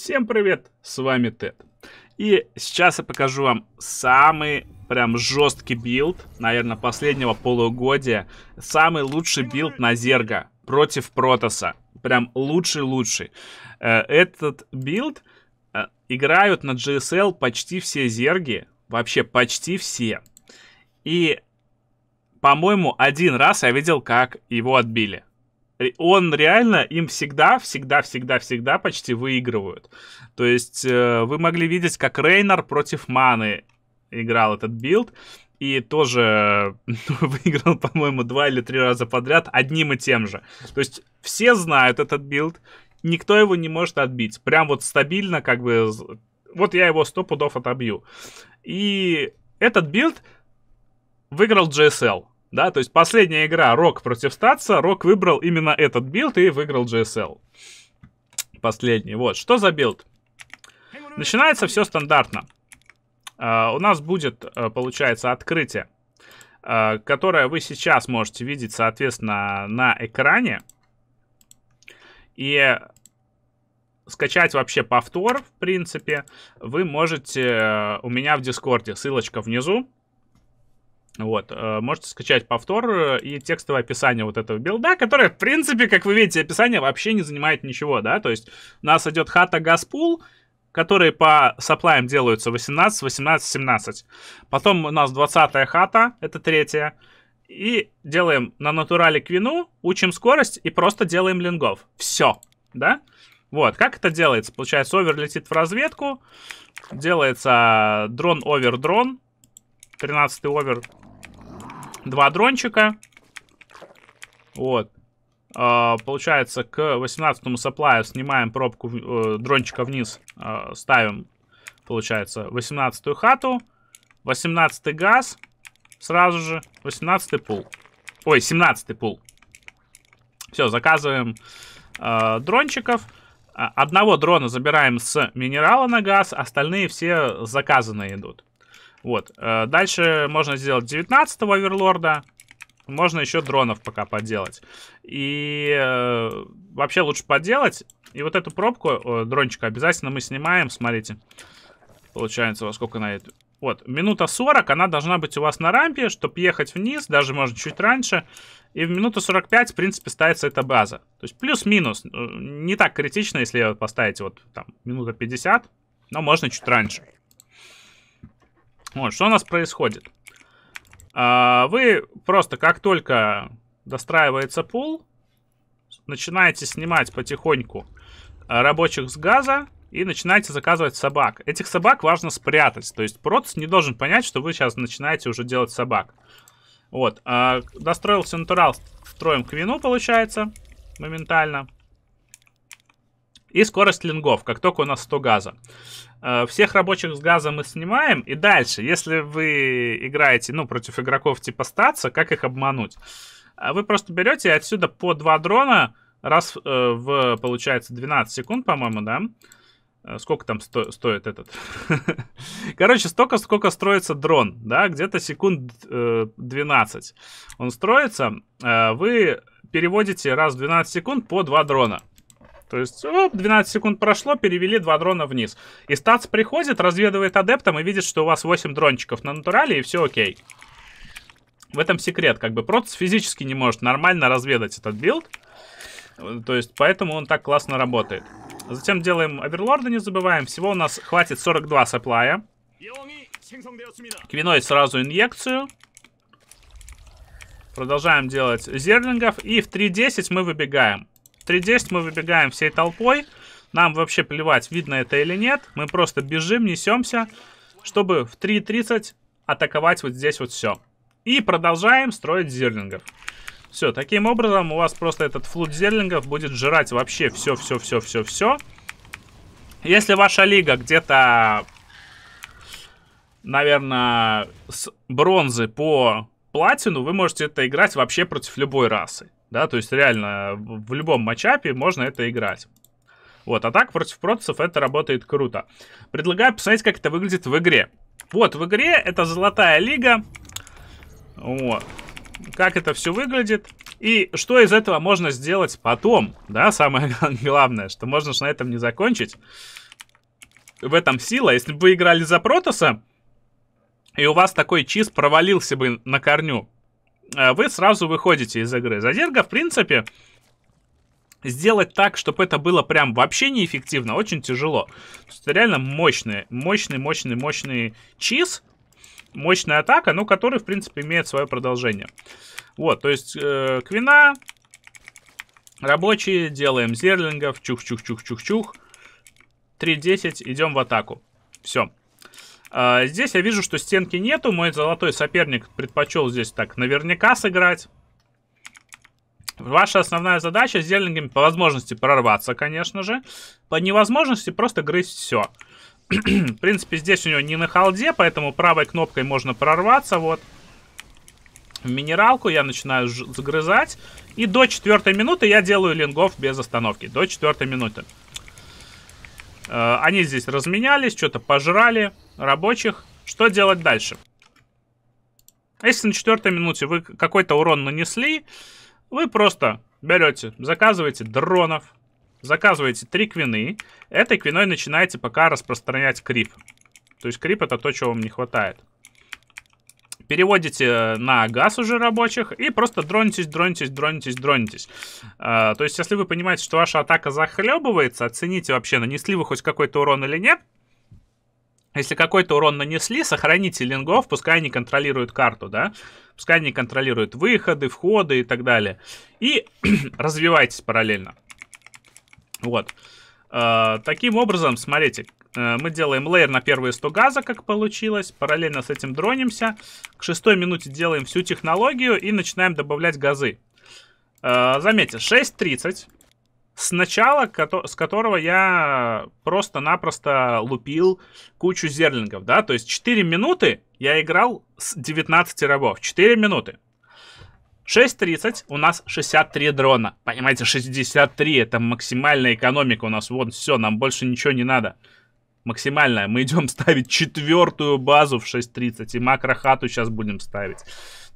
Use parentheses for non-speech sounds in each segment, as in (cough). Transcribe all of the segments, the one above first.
Всем привет, с вами Тед. И сейчас я покажу вам самый прям жесткий билд, наверное, последнего полугодия. Самый лучший билд на Зерга против Протоса. Прям лучший-лучший. Э, этот билд э, играют на GSL почти все Зерги. Вообще почти все. И, по-моему, один раз я видел, как его отбили он реально, им всегда, всегда, всегда, всегда почти выигрывают. То есть э, вы могли видеть, как Рейнар против Маны играл этот билд. И тоже э, (laughs) выиграл, по-моему, два или три раза подряд одним и тем же. То есть все знают этот билд, никто его не может отбить. Прям вот стабильно, как бы, вот я его сто пудов отобью. И этот билд выиграл GSL. Да, то есть последняя игра Рок против Статса, Рок выбрал именно этот билд и выиграл GSL. Последний. Вот, что за билд? Начинается все стандартно. А, у нас будет, э, получается, открытие, а, которое вы сейчас можете видеть, соответственно, на экране. И скачать вообще повтор, в принципе, вы можете э, у меня в Дискорде. Ссылочка внизу. Вот, э, можете скачать повтор э, и текстовое описание вот этого билда, которое, в принципе, как вы видите, описание вообще не занимает ничего, да, то есть у нас идет хата газпул, которые по саплаям делаются 18, 18, 17. Потом у нас 20 хата, это третья. И делаем на натурале квину, учим скорость и просто делаем лингов. Все, да? Вот, как это делается? Получается, овер летит в разведку, делается дрон-овер-дрон, 13 овер Два дрончика. Вот. А, получается, к 18-му саплаю снимаем пробку э, дрончика вниз, э, ставим, получается, 18-ю хату, 18-й газ, сразу же 18-й пул. Ой, 17-й пул. Все, заказываем э, дрончиков. А, одного дрона забираем с минерала на газ, остальные все заказанные идут. Вот. Э, дальше можно сделать 19-го оверлорда. Можно еще дронов пока поделать. И э, вообще лучше поделать. И вот эту пробку э, дрончика обязательно мы снимаем. Смотрите. Получается, во сколько на это? Вот, минута 40, она должна быть у вас на рампе, чтобы ехать вниз, даже, может, чуть раньше. И в минуту 45, в принципе, ставится эта база. То есть плюс-минус. Не так критично, если поставить вот там минута 50, но можно чуть раньше. Вот, что у нас происходит? А, вы просто как только достраивается пул, начинаете снимать потихоньку э, рабочих с газа и начинаете заказывать собак. Этих собак важно спрятать. То есть Протс не должен понять, что вы сейчас начинаете уже делать собак. Вот. А, достроился натурал, строим квину, получается, моментально. И скорость лингов, как только у нас 100 газа. Э, всех рабочих с газа мы снимаем. И дальше, если вы играете ну, против игроков типа статься, как их обмануть? А вы просто берете отсюда по два дрона раз э, в, получается, 12 секунд, по-моему, да? Э, сколько там сто, стоит этот? (laughs) Короче, столько, сколько строится дрон, да, где-то секунд э, 12. Он строится, вы переводите раз в 12 секунд по два дрона. То есть, оп, 12 секунд прошло, перевели два дрона вниз. И стац приходит, разведывает адептом и видит, что у вас 8 дрончиков на натурале, и все окей. В этом секрет, как бы. протс физически не может нормально разведать этот билд. То есть, поэтому он так классно работает. Затем делаем оверлорда, не забываем. Всего у нас хватит 42 саплая. Квиной сразу инъекцию. Продолжаем делать зерлингов. И в 3.10 мы выбегаем. 3.10 мы выбегаем всей толпой. Нам вообще плевать, видно это или нет. Мы просто бежим, несемся, чтобы в 3.30 атаковать вот здесь вот все. И продолжаем строить зерлингов. Все, таким образом у вас просто этот флот зерлингов будет жрать вообще все-все-все-все-все. Если ваша лига где-то, наверное, с бронзы по платину, вы можете это играть вообще против любой расы. Да, то есть реально в любом матчапе можно это играть. Вот, а так против протусов это работает круто. Предлагаю посмотреть, как это выглядит в игре. Вот, в игре это золотая лига. Вот. Как это все выглядит. И что из этого можно сделать потом, да, самое (laughs) главное, что можно же на этом не закончить. В этом сила. Если бы вы играли за Протоса, и у вас такой чиз провалился бы на корню, Э, вы сразу выходите из игры. Задерга, в принципе, сделать так, чтобы это было прям вообще неэффективно, очень тяжело. Это реально мощный, мощный, мощный, мощный чиз, мощная атака, но ну, который, в принципе, имеет свое продолжение. Вот, то есть, э, квина, рабочие, делаем зерлингов, чух-чух-чух-чух-чух, 3-10, идем в атаку. Все. А, здесь я вижу, что стенки нету. Мой золотой соперник предпочел здесь так наверняка сыграть. Ваша основная задача с зеленингами по возможности прорваться, конечно же. По невозможности просто грызть все. (clears throat) В принципе, здесь у него не на халде, поэтому правой кнопкой можно прорваться, вот. В минералку я начинаю сгрызать. И до четвертой минуты я делаю лингов без остановки. До четвертой минуты. Э -э они здесь разменялись, что-то пожрали рабочих. Что делать дальше? А если на четвертой минуте вы какой-то урон нанесли, вы просто берете, заказываете дронов, заказываете три квины. Этой квиной начинаете пока распространять крип. То есть крип это то, чего вам не хватает. Переводите э, на газ уже рабочих и просто дронитесь, дронитесь, дронитесь, дронитесь. А, то есть, если вы понимаете, что ваша атака захлебывается, оцените вообще, нанесли вы хоть какой-то урон или нет. Если какой-то урон нанесли, сохраните лингов, пускай они контролируют карту, да? Пускай они контролируют выходы, входы и так далее. И (clears throat) развивайтесь параллельно. Вот. Э, таким образом, смотрите, э, мы делаем лейер на первые 100 газа, как получилось. Параллельно с этим дронимся. К шестой минуте делаем всю технологию и начинаем добавлять газы. Э, заметьте, 6.30 с начала, с которого я просто-напросто лупил кучу зерлингов, да, то есть 4 минуты я играл с 19 рабов, 4 минуты. 6.30 у нас 63 дрона. Понимаете, 63 это максимальная экономика у нас. Вон, все, нам больше ничего не надо. Максимальная. Мы идем ставить четвертую базу в 6.30 и макрохату сейчас будем ставить.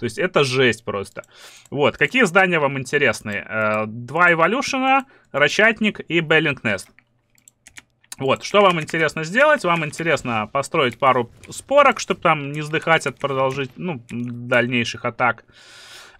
То есть это жесть просто. Вот, какие здания вам интересны? Э, два Эволюшена, Рачатник и Беллинг Нест. Вот, что вам интересно сделать? Вам интересно построить пару спорок, чтобы там не сдыхать от продолжить, ну, дальнейших атак.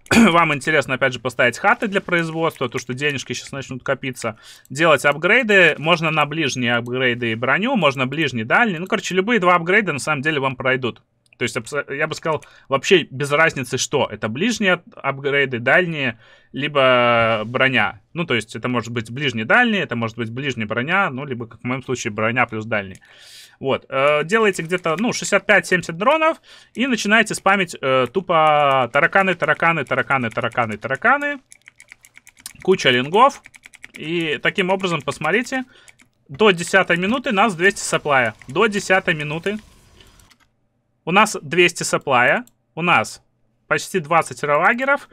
(clears throat) Вам интересно, опять же, поставить хаты для производства, то, что денежки сейчас начнут копиться. Делать апгрейды. Можно на ближние апгрейды и броню, можно ближний, дальний. Ну, короче, любые два апгрейда на самом деле вам пройдут. То есть я бы сказал, вообще без разницы что. Это ближние апгрейды, дальние, либо броня. Ну, то есть это может быть ближний-дальний, это может быть ближний-броня, ну, либо, как в моем случае, броня плюс дальний. Вот. Э, делаете где-то, ну, 65-70 дронов и начинаете спамить э, тупо тараканы, тараканы, тараканы, тараканы, тараканы. Куча лингов. И таким образом, посмотрите, до 10 минуты нас 200 соплая До 10 минуты у нас 200 саплая, у нас почти 20 ровагеров,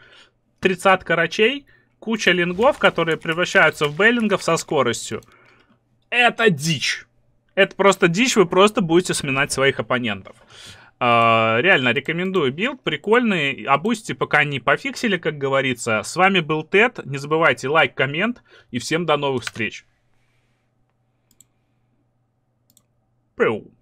30 карачей, куча лингов, которые превращаются в бейлингов со скоростью. Это дичь. Это просто дичь, вы просто будете сминать своих оппонентов. Uh, реально рекомендую билд, прикольный. Обусти, а типа, пока не пофиксили, как говорится. С вами был Тед. Не забывайте лайк, коммент. И всем до новых встреч. Пэу.